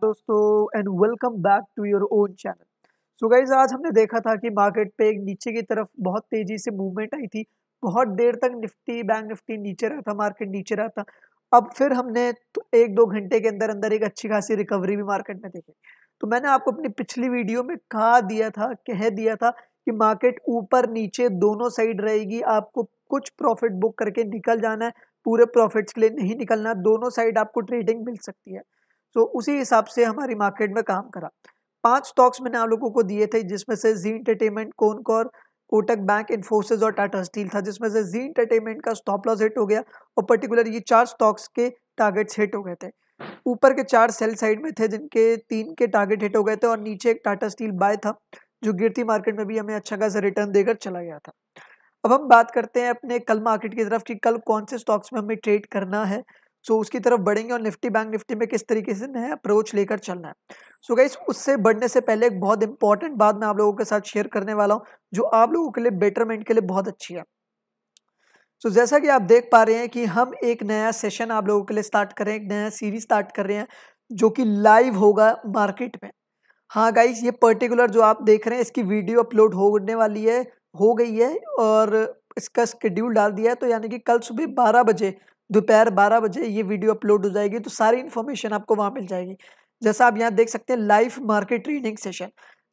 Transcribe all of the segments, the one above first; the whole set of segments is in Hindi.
दोस्तों and welcome back to your own channel so guys आज हमने देखा था कि मार्केट पे एक नीचे की तरफ बहुत तेजी से मूवमेंट आई थी बहुत देर तक निफ्टी बैंक निफ्टी नीचे रहा था मार्केट नीचे रहा था अब फिर हमने तो एक दो घंटे के अंदर अंदर एक अच्छी खासी रिकवरी भी मार्केट में देखी तो मैंने आपको अपनी पिछली वीडियो में कहा दिया था कह दिया था कि मार्केट ऊपर नीचे दोनों साइड रहेगी आपको कुछ प्रॉफिट बुक करके निकल जाना है पूरे प्रॉफिट्स के लिए नहीं निकलना दोनों साइड आपको ट्रेडिंग मिल सकती है सो तो उसी हिसाब से हमारी मार्केट में काम करा पांच स्टॉक्स मैंने आप लोगों को दिए थे जिसमें से जी इंटरटेनमेंट कौन कोटक बैंक इन्फोसिस और टाटा स्टील था जिसमें से जी इंटरटेनमेंट का स्टॉप लॉस हिट हो गया और पर्टिकुलर ये चार स्टॉक्स के टारगेट्स हिट हो गए थे ऊपर के चार सेल साइड में थे जिनके तीन के टारगेट हिट हो गए थे और नीचे एक टाटा स्टील बाय था जो गिरती मार्केट में भी हमें अच्छा खासा रिटर्न देकर चला गया था अब हम बात करते हैं अपने कल मार्केट की तरफ कि कल कौन से स्टॉक्स में हमें ट्रेड करना है सो तो so, उसकी तरफ बढ़ेंगे और निफ्टी बैंक निफ्टी में किस तरीके से नया अप्रोच लेकर चलना है सो so, गाइस उससे बढ़ने से पहले एक बहुत इंपॉर्टेंट बात मैं आप लोगों के साथ शेयर करने वाला हूँ जो आप लोगों के लिए बेटरमेंट के लिए बहुत अच्छी है सो so, जैसा कि आप देख पा रहे हैं कि हम एक नया सेशन आप लोगों के लिए स्टार्ट कर रहे हैं एक नया सीरीज स्टार्ट कर रहे हैं जो कि लाइव होगा मार्केट में हाँ गाइस ये पर्टिकुलर जो आप देख रहे हैं इसकी वीडियो अपलोड होने वाली है हो गई है और इसका स्केड्यूल डाल दिया है तो यानी कि कल सुबह बारह बजे दोपहर बारह बजे ये वीडियो अपलोड हो जाएगी तो सारी इन्फॉर्मेशन आपको वहाँ मिल जाएगी जैसा आप यहाँ देख सकते हैं लाइव मार्केट ट्रेनिंग सेशन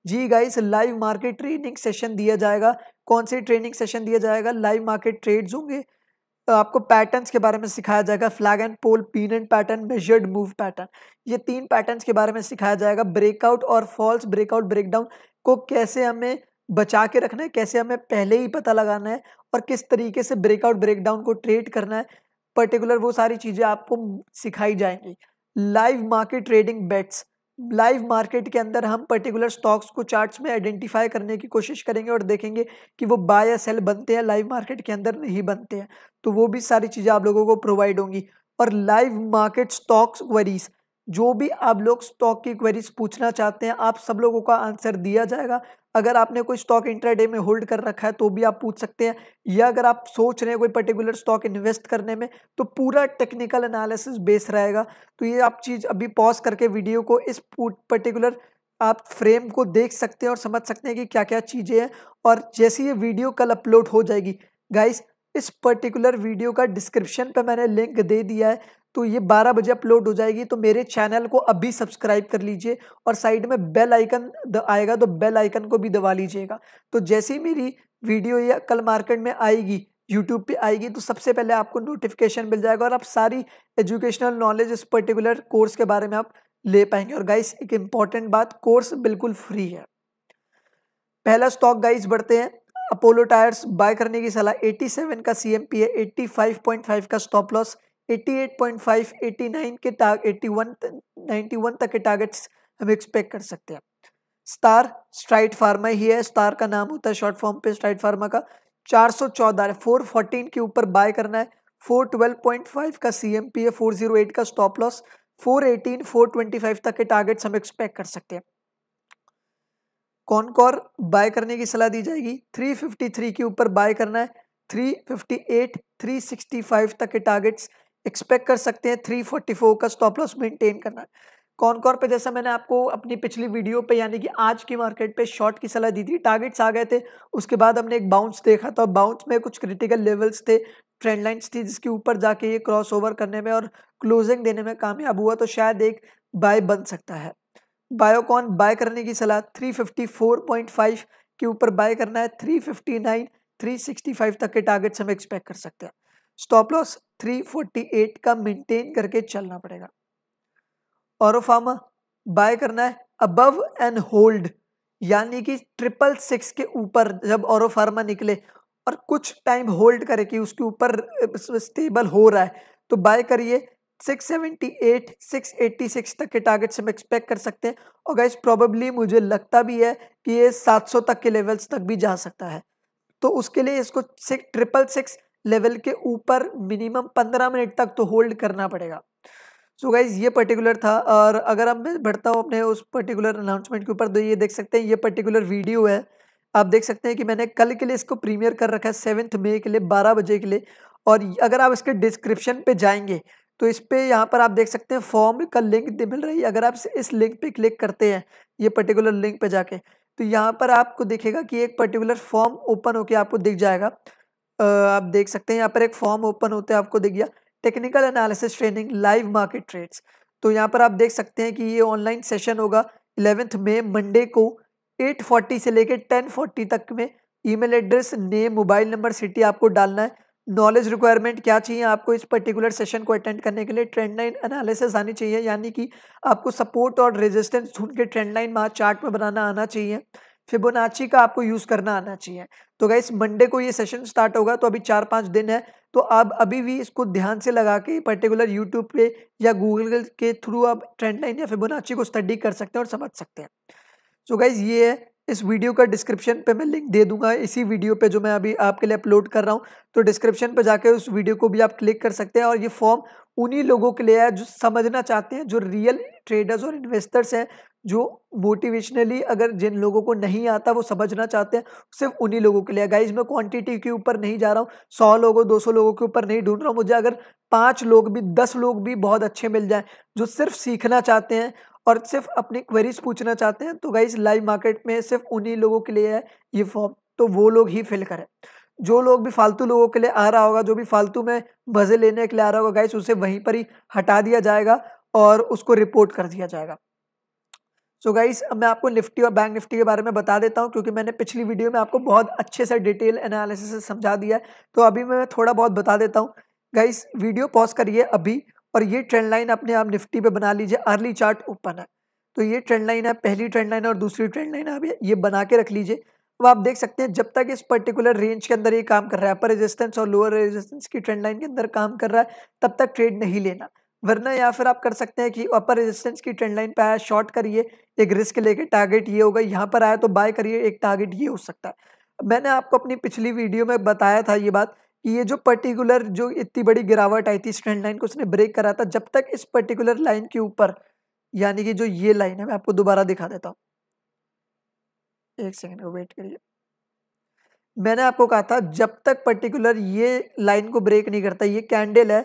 जी guys live market training session दिया जाएगा कौन सी ट्रेनिंग सेशन दिया जाएगा लाइव मार्केट ट्रेड्स होंगे तो आपको पैटर्न्स के बारे में सिखाया जाएगा flag and pole pin and pattern measured move pattern ये तीन पैटर्न्स के बारे में सिखाया जाएगा ब्रेकआउट और फॉल्स ब्रेकआउट ब्रेकडाउन को कैसे हमें बचा के रखना है कैसे हमें पहले ही पता लगाना है और किस तरीके से ब्रेकआउट ब्रेकडाउन को ट्रेड करना है पर्टिकुलर वो सारी चीज़ें आपको सिखाई जाएंगी live market trading bets live market के अंदर हम पर्टिकुलर स्टॉक्स को चार्ट्स में आइडेंटिफाई करने की कोशिश करेंगे और देखेंगे कि वो बाय या सेल बनते हैं लाइव मार्केट के अंदर नहीं बनते हैं तो वो भी सारी चीज़ें आप लोगों को प्रोवाइड होंगी और लाइव मार्केट स्टॉक्स क्वेरीज जो भी आप लोग स्टॉक की क्वेरीज पूछना चाहते हैं आप सब लोगों का आंसर दिया जाएगा अगर आपने कोई स्टॉक इंट्राडे में होल्ड कर रखा है तो भी आप पूछ सकते हैं या अगर आप सोच रहे हैं कोई पर्टिकुलर स्टॉक इन्वेस्ट करने में तो पूरा टेक्निकल एनालिसिस बेस रहेगा तो ये आप चीज़ अभी पॉज करके वीडियो को इस पर्टिकुलर आप फ्रेम को देख सकते हैं और समझ सकते हैं कि क्या क्या चीज़ें हैं और जैसी ये वीडियो कल अपलोड हो जाएगी गाइस इस पर्टिकुलर वीडियो का डिस्क्रिप्शन पर मैंने लिंक दे दिया है तो ये 12 बजे अपलोड हो जाएगी तो मेरे चैनल को अभी सब्सक्राइब कर लीजिए और साइड में बेल आइकन आएगा तो बेल आइकन को भी दबा लीजिएगा तो जैसे ही मेरी वीडियो या कल मार्केट में आएगी यूट्यूब पे आएगी तो सबसे पहले आपको नोटिफिकेशन मिल जाएगा और आप सारी एजुकेशनल नॉलेज इस पर्टिकुलर कोर्स के बारे में आप ले पाएंगे और गाइस एक इम्पॉर्टेंट बात कोर्स बिल्कुल फ्री है पहला स्टॉक गाइस बढ़ते हैं अपोलो टायर्स बाय करने की सलाह 87 का सी है 85.5 का स्टॉप लॉस 88.5 89 के एट्टी वन नाइन्टी तक के टारगेट्स हम एक्सपेक्ट कर सकते हैं स्टार स्ट्राइट फार्मा ही है स्टार का नाम होता है शॉर्ट फॉर्म पे स्ट्राइट फार्मा का 414 है 414 के ऊपर बाय करना है 412.5 का सी एम पी है 408 का स्टॉप लॉस 418 425 तक के टारगेट्स हम एक्सपेक्ट कर सकते हैं कौन कॉनकॉर बाय करने की सलाह दी जाएगी 353 के ऊपर बाय करना है 358 365 तक के टारगेट्स एक्सपेक्ट कर सकते हैं 344 का स्टॉप लॉस मेंटेन करना कौन कौन पे जैसा मैंने आपको अपनी पिछली वीडियो पे यानी कि आज की मार्केट पे शॉर्ट की सलाह दी थी टारगेट्स आ गए थे उसके बाद हमने एक बाउंस देखा था बाउंस में कुछ क्रिटिकल लेवल्स थे ट्रेंड लाइन्स थी जिसके ऊपर जाके ये क्रॉस ओवर करने में और क्लोजिंग देने में कामयाब हुआ तो शायद एक बाय बन सकता है बायोकॉन बाय करने की सलाह फाइव के ऊपर बाय करना है सिक्सटी फाइव तक के टारगेट्स हम एक्सपेक्ट कर सकते हैं स्टॉप लॉस 348 का मेंटेन करके चलना पड़ेगा और फार्मा बाय करना है अबव एंड होल्ड यानी कि ट्रिपल सिक्स के ऊपर जब और फार्मा निकले और कुछ टाइम होल्ड करे कि उसके ऊपर स्टेबल हो रहा है तो बाय करिए 678, 686 तक के टारगेट से हम एक्सपेक्ट कर सकते हैं और गाइस प्रॉबली मुझे लगता भी है कि ये 700 तक के लेवल्स तक भी जा सकता है तो उसके लिए इसको सिक्स ट्रिपल सिक्स लेवल के ऊपर मिनिमम पंद्रह मिनट तक तो होल्ड करना पड़ेगा सो so गाइज ये पर्टिकुलर था और अगर अब मैं बढ़ता हूँ अपने उस पर्टिकुलर अनाउंसमेंट के ऊपर तो ये देख सकते हैं ये पर्टिकुलर वीडियो है आप देख सकते हैं कि मैंने कल के लिए इसको प्रीमियर कर रखा है सेवन्थ मई के लिए बारह बजे के लिए और अगर आप इसके डिस्क्रिप्शन पे जाएंगे तो इस पर यहाँ पर आप देख सकते हैं फॉर्म का लिंक मिल रही है अगर आप इस लिंक पे क्लिक करते हैं ये पर्टिकुलर लिंक पे जाके तो यहाँ पर आपको देखेगा कि एक पर्टिकुलर फॉर्म ओपन होकर आपको दिख जाएगा आप देख सकते हैं यहाँ पर एक फॉर्म ओपन होता है आपको दिख गया technical analysis training live market trades तो यहाँ पर आप देख सकते हैं कि ये ऑनलाइन सेशन होगा इलेवेंथ मे मंडे को 8:40 से लेकर 10:40 तक में email address name mobile number city आपको डालना है नॉलेज रिक्वायरमेंट क्या चाहिए आपको इस पर्टिकुलर सेशन को अटेंड करने के लिए ट्रेंड लाइन एनालिसिस आनी चाहिए यानी कि आपको सपोर्ट और रेजिस्टेंस ढूंढ के ट्रेंड लाइन वहाँ चार्ट में बनाना आना चाहिए फिबोनाची का आपको यूज़ करना आना चाहिए तो गाइस मंडे को ये सेशन स्टार्ट होगा तो अभी चार पाँच दिन है तो आप अभी भी इसको ध्यान से लगा के पर्टिकुलर यूट्यूब पे या गूगल के थ्रू आप ट्रेंड लाइन या फिबोनाची को स्टडी कर सकते हैं और समझ सकते हैं सो गाइज ये है इस वीडियो का डिस्क्रिप्शन पे मैं लिंक दे दूंगा इसी वीडियो पे जो मैं अभी आपके लिए अपलोड कर रहा हूँ तो डिस्क्रिप्शन पे जाकर उस वीडियो को भी आप क्लिक कर सकते हैं और ये फॉर्म उन्हीं लोगों के लिए है जो समझना चाहते हैं जो रियल ट्रेडर्स और इन्वेस्टर्स हैं जो मोटिवेशनली अगर जिन लोगों को नहीं आता वो समझना चाहते हैं सिर्फ उन्हीं लोगों के लिए गाइज मैं क्वांटिटी के ऊपर नहीं जा रहा हूँ सौ लोगों दो सौ लोगों के ऊपर नहीं ढूंढ रहा हूँ मुझे अगर पाँच लोग भी दस लोग भी बहुत अच्छे मिल जाएं जो सिर्फ सीखना चाहते हैं और सिर्फ अपनी क्वेरीज पूछना चाहते हैं तो गाइज लाइव मार्केट में सिर्फ उन्हीं लोगों के लिए है ये फॉर्म तो वो लोग ही फिल करें जो लोग भी फालतू लोगों के लिए आ रहा होगा जो भी फालतू में मज़े लेने के लिए आ रहा होगा गाइस उसे वहीं पर ही हटा दिया जाएगा और उसको रिपोर्ट कर दिया जाएगा सो so गाइस अब मैं आपको निफ्टी और बैंक निफ्टी के बारे में बता देता हूँ क्योंकि मैंने पिछली वीडियो में आपको बहुत अच्छे से डिटेल एनालिसिस समझा दिया है तो अभी मैं थोड़ा बहुत बता देता हूँ गाइस वीडियो पॉज करिए अभी और ये ट्रेंड लाइन अपने आप निफ्टी पे बना लीजिए अर्ली चार्ट ओपन है तो ये ट्रेंड लाइन है पहली ट्रेंड लाइन और दूसरी ट्रेंड लाइन अभी ये बना के रख लीजिए अब आप देख सकते हैं जब तक इस पर्टिकुलर रेंज के अंदर ये काम कर रहा है अपर रेजिस्टेंस और लोअर रेजिस्टेंस की ट्रेंड लाइन के अंदर काम कर रहा है तब तक ट्रेड नहीं लेना वरना या फिर आप कर सकते हैं कि अपर रेजिस्टेंस की ट्रेंड लाइन पे आया शॉर्ट करिए एक रिस्क लेके टारगेट ये होगा यहाँ पर आया तो बाय करिए एक टारगेट ये हो सकता है मैंने आपको अपनी पिछली वीडियो में बताया था ये बात कि ये जो पर्टिकुलर जो इतनी बड़ी गिरावट आई थी ट्रेंड लाइन को उसने ब्रेक करा था जब तक इस पर्टिकुलर लाइन के ऊपर यानी कि जो ये लाइन है मैं आपको दोबारा दिखा देता हूँ एक सेकेंड वेट करिए मैंने आपको कहा था जब तक पर्टिकुलर ये लाइन को ब्रेक नहीं करता ये कैंडल है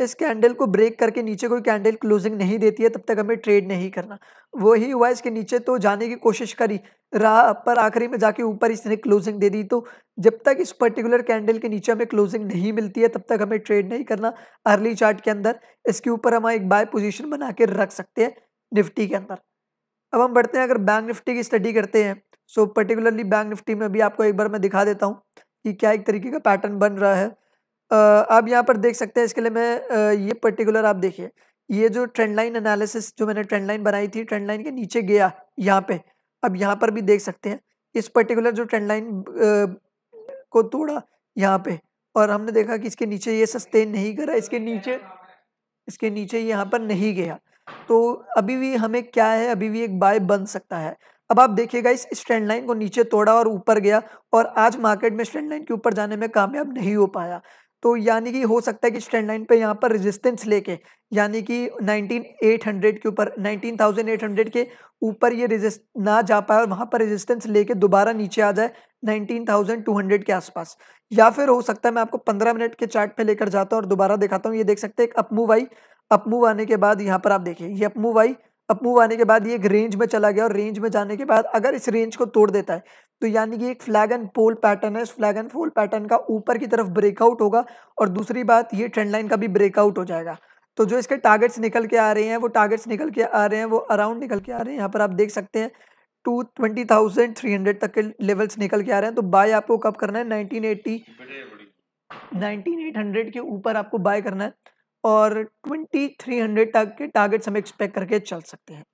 इस कैंडल को ब्रेक करके नीचे कोई कैंडल क्लोजिंग नहीं देती है तब तक हमें ट्रेड नहीं करना वही हुआ इसके नीचे तो जाने की कोशिश करी रहा पर आखिरी में जाके ऊपर इसने क्लोजिंग दे दी तो जब तक इस पर्टिकुलर कैंडल के नीचे हमें क्लोजिंग नहीं मिलती है तब तक हमें ट्रेड नहीं करना अर्ली चार्ट के अंदर इसके ऊपर हम एक बाय पोजिशन बना के रख सकते हैं निफ्टी के अंदर अब हम बढ़ते हैं अगर बैंक निफ्टी की स्टडी करते हैं सो पर्टिकुलरली बैंक निफ्टी में भी आपको एक बार मैं दिखा देता हूँ कि क्या एक तरीके का पैटर्न बन रहा है आप यहाँ पर देख सकते हैं इसके लिए मैं ये पर्टिकुलर आप देखिए ये जो ट्रेंड लाइन एनालिसिस जो मैंने ट्रेंड लाइन बनाई थी ट्रेंड लाइन के नीचे गया यहाँ पे अब यहाँ पर भी देख सकते हैं इस पर्टिकुलर जो ट्रेंड लाइन को तोड़ा यहाँ पे और हमने देखा कि इसके नीचे ये सस्टेन नहीं करा इसके नीचे इसके नीचे यहाँ पर नहीं गया तो अभी भी हमें क्या है अभी भी एक बाय बन सकता है अब आप देखिएगा इस स्टैंड लाइन को नीचे तोड़ा और ऊपर गया और आज मार्केट में स्टैंड लाइन के ऊपर जाने में कामयाब नहीं हो पाया तो यानी कि हो सकता है कि स्टैंड लाइन पे यहाँ पर रेजिस्टेंस लेके यानी कि 19800 के ऊपर 19800 के ऊपर ये रेजिस्ट ना जा पाए और वहाँ पर रेजिस्टेंस लेके दोबारा नीचे आ जाए 19200 के आसपास या फिर हो सकता है मैं आपको 15 मिनट के चार्ट पे लेकर जाता हूँ और दोबारा दिखाता हूँ ये देख सकते हैं एक अपमूव आई अपमूव आने के बाद यहाँ पर आप देखिए ये अपमूव आई अपमूव आने के बाद ये एक रेंज में चला गया और रेंज में जाने के बाद अगर इस रेंज को तोड़ देता है तो यानी कि एक फ्लैग एंड पोल पैटर्न है इस फ्लैग एंड पोल पैटर्न का ऊपर की तरफ ब्रेकआउट होगा और दूसरी बात ये ट्रेंड लाइन का भी ब्रेकआउट हो जाएगा तो जो इसके टारगेट्स निकल के आ रहे हैं वो टारगेट्स निकल के आ रहे हैं वो अराउंड निकल के आ रहे हैं यहाँ पर आप देख सकते हैं two twenty thousand three hundred तक के लेवल्स निकल के आ रहे हैं तो बाय आपको कब करना है nineteen eighty nineteen eight hundred के ऊपर आपको बाय करना है और ट्वेंटी थ्री हंड्रेड तक के टारगेट्स हम एक्सपेक्ट करके चल सकते हैं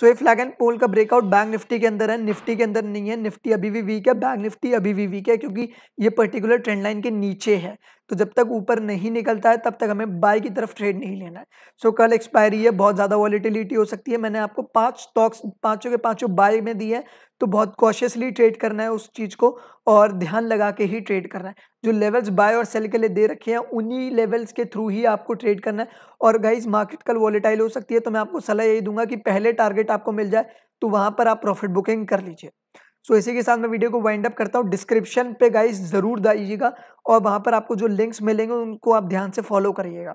सो ये फ्लैग एंड पोल का ब्रेकआउट बैंक निफ्टी के अंदर है निफ्टी के अंदर नहीं है निफ्टी अभी भी वीक है बैंक निफ्टी अभी भी वीक है क्योंकि ये पर्टिकुलर ट्रेंड लाइन के नीचे है तो जब तक ऊपर नहीं निकलता है तब तक हमें बाय की तरफ ट्रेड नहीं लेना है सो so, कल एक्सपायरी है बहुत ज़्यादा वॉलीटिलिटी हो सकती है मैंने आपको पांच स्टॉक्स पांचों के पांचों बाय में दिए हैं तो बहुत कॉशियसली ट्रेड करना है उस चीज़ को और ध्यान लगा के ही ट्रेड करना है जो लेवल्स बाय और सेल के लिए दे रखे हैं उन्हीं लेवल्स के थ्रू ही आपको ट्रेड करना है और गाइज मार्केट कल वॉलेटाइल हो सकती है तो मैं आपको सलाह यही दूंगा कि पहले टारगेट आपको मिल जाए तो वहाँ पर आप प्रॉफिट बुकिंग कर लीजिए सो इसी के साथ मैं वीडियो को वाइंड अप करता हूँ डिस्क्रिप्शन पे गाइस ज़रूर दाइएगा और वहाँ पर आपको जो लिंक्स मिलेंगे उनको आप ध्यान से फॉलो करिएगा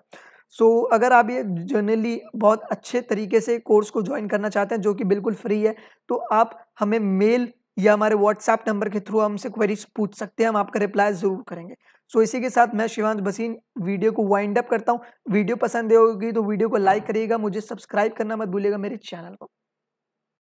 सो so, अगर आप ये जनरली बहुत अच्छे तरीके से कोर्स को ज्वाइन करना चाहते हैं जो कि बिल्कुल फ्री है तो आप हमें मेल या हमारे व्हाट्सएप नंबर के थ्रू हमसे क्वेरीज पूछ सकते हैं हम आपका रिप्लाई ज़रूर करेंगे सो so, इसी के साथ मैं शिवांश बसीन वीडियो को वाइंड अप करता हूँ वीडियो पसंद होगी तो वीडियो को लाइक करिएगा मुझे सब्सक्राइब करना मत भूलिएगा मेरे चैनल को